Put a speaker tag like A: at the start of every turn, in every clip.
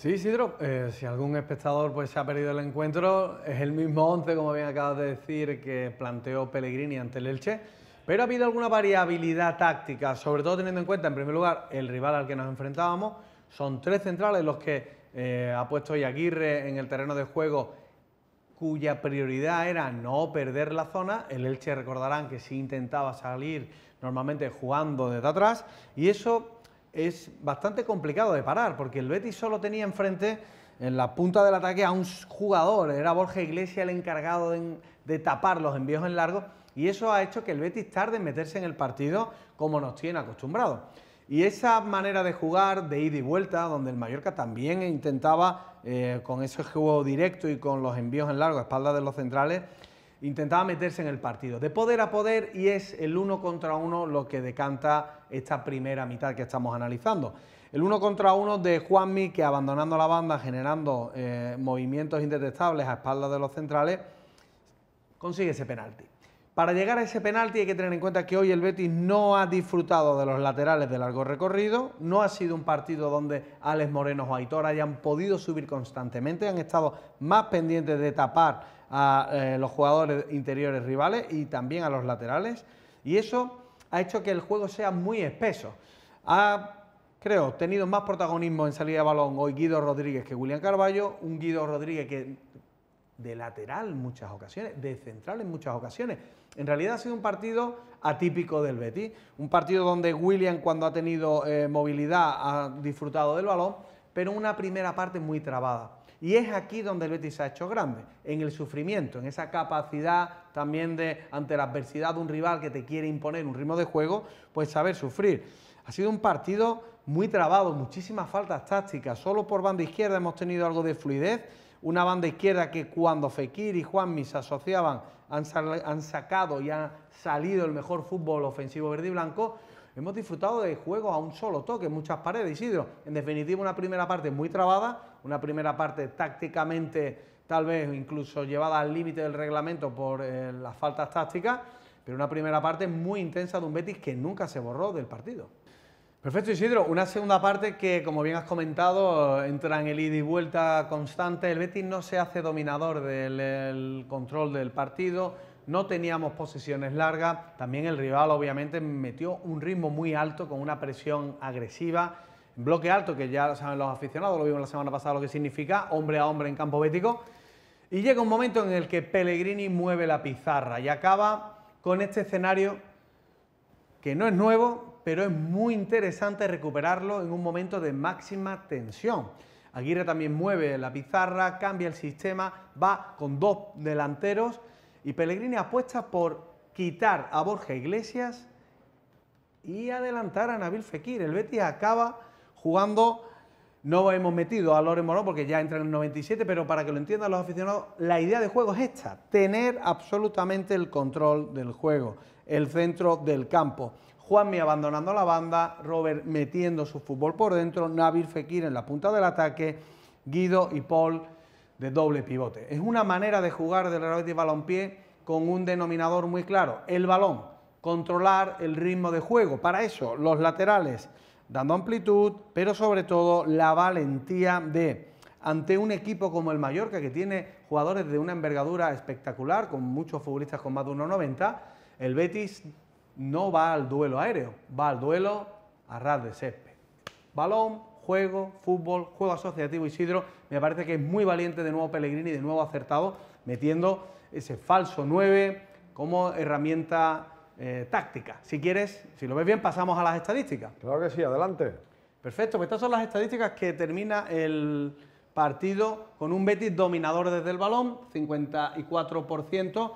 A: Sí, Sidro. Eh, si algún espectador pues, se ha perdido el encuentro, es el mismo once, como bien acabas de decir, que planteó Pellegrini ante el Elche, pero ha habido alguna variabilidad táctica, sobre todo teniendo en cuenta, en primer lugar, el rival al que nos enfrentábamos. Son tres centrales los que eh, ha puesto Yaguirre en el terreno de juego, cuya prioridad era no perder la zona. El Elche recordarán que sí intentaba salir normalmente jugando desde atrás, y eso es bastante complicado de parar, porque el Betis solo tenía enfrente, en la punta del ataque, a un jugador, era Borja Iglesias el encargado de, tapar los envíos en largo, y eso ha hecho que el Betis tarde en meterse en el partido como nos tiene acostumbrado Y esa manera de jugar de ida y vuelta, donde el Mallorca también intentaba, eh, con ese juego directo y con los envíos en largo a espaldas de los centrales, intentaba meterse en el partido, de poder a poder y es el uno contra uno lo que decanta esta primera mitad que estamos analizando. El uno contra uno de Juanmi que abandonando la banda, generando eh, movimientos indetectables a espaldas de los centrales, consigue ese penalti. Para llegar a ese penalti hay que tener en cuenta que hoy el Betis no ha disfrutado de los laterales de largo recorrido, no ha sido un partido donde Alex Moreno o Aitor hayan podido subir constantemente, han estado más pendientes de tapar a eh, los jugadores interiores rivales y también a los laterales, y eso ha hecho que el juego sea muy espeso. Ha creo, tenido más protagonismo en salida de balón hoy Guido Rodríguez que William Carballo, un Guido Rodríguez que de lateral en muchas ocasiones, de central en muchas ocasiones. En realidad ha sido un partido atípico del Betis, un partido donde William cuando ha tenido eh, movilidad ha disfrutado del balón, pero una primera parte muy trabada. Y es aquí donde el Betis se ha hecho grande, en el sufrimiento, en esa capacidad también de, ante la adversidad de un rival que te quiere imponer un ritmo de juego, pues saber sufrir. Ha sido un partido muy trabado, muchísimas faltas tácticas, solo por banda izquierda hemos tenido algo de fluidez una banda izquierda que cuando Fekir y Juanmi se asociaban han, sacado y han salido el mejor fútbol ofensivo verde y blanco, hemos disfrutado de juegos a un solo toque, muchas paredes, Isidro. En definitiva, una primera parte muy trabada, una primera parte tácticamente tal vez incluso llevada al límite del reglamento por eh, las faltas tácticas, pero una primera parte muy intensa de un Betis que nunca se borró del partido. Perfecto, Isidro. Una segunda parte que, como bien has comentado, entra en el ida y vuelta constante. El Betis no se hace dominador del control del partido, no teníamos posiciones largas. También el rival, obviamente, metió un ritmo muy alto con una presión agresiva. Bloque alto, que ya saben los aficionados, lo vimos la semana pasada lo que significa, hombre a hombre en campo bético. Y llega un momento en el que Pellegrini mueve la pizarra y acaba con este escenario que no es nuevo, pero es muy interesante recuperarlo en un momento de máxima tensión. Aguirre también mueve la pizarra, cambia el sistema, va con dos delanteros y Pellegrini apuesta por quitar a Borja Iglesias y adelantar a Nabil Fekir. El Betis acaba jugando, no hemos metido a Lore Morón porque ya entra en el 97, pero para que lo entiendan los aficionados, la idea de juego es esta, tener absolutamente el control del juego, el centro del campo, Juanmi abandonando la banda, Robert metiendo su fútbol por dentro, Nabil Fekir en la punta del ataque, Guido y Paul de doble pivote. Es una manera de jugar del Real Betis Balompié con un denominador muy claro, el balón, controlar el ritmo de juego. Para eso, los laterales dando amplitud, pero sobre todo la valentía de ante un equipo como el Mallorca, que tiene jugadores de una envergadura espectacular, con muchos futbolistas con más de 1,90, el Betis no va al duelo aéreo, va al duelo a ras de césped. Balón, juego, fútbol, juego asociativo Isidro, me parece que es muy valiente de nuevo Pellegrini, de nuevo acertado, metiendo ese falso 9 como herramienta eh, táctica. Si quieres, si lo ves bien, pasamos a las estadísticas. Claro que sí, adelante. Perfecto, pues estas son las estadísticas que termina el partido con un Betis dominador desde el balón, 54%,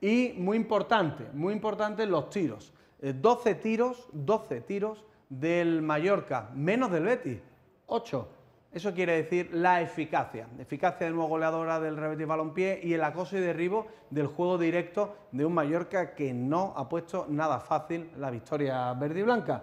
A: y muy importante, muy importante los tiros. 12 eh, tiros, 12 tiros del Mallorca, menos del Betis, 8. Eso quiere decir la eficacia, eficacia de nuevo goleadora del rebetis Balompié y el acoso y derribo del juego directo de un Mallorca que no ha puesto nada fácil la victoria verde y blanca.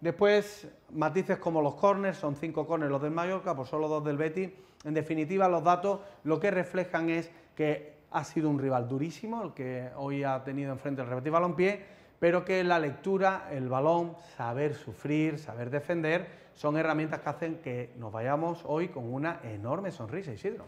A: Después, matices como los corners, son cinco corners los del Mallorca, por pues solo dos del Betis. En definitiva, los datos lo que reflejan es que ha sido un rival durísimo el que hoy ha tenido enfrente el rebetis Balompié pero que la lectura, el balón, saber sufrir, saber defender, son herramientas que hacen que nos vayamos hoy con una enorme sonrisa, Isidro.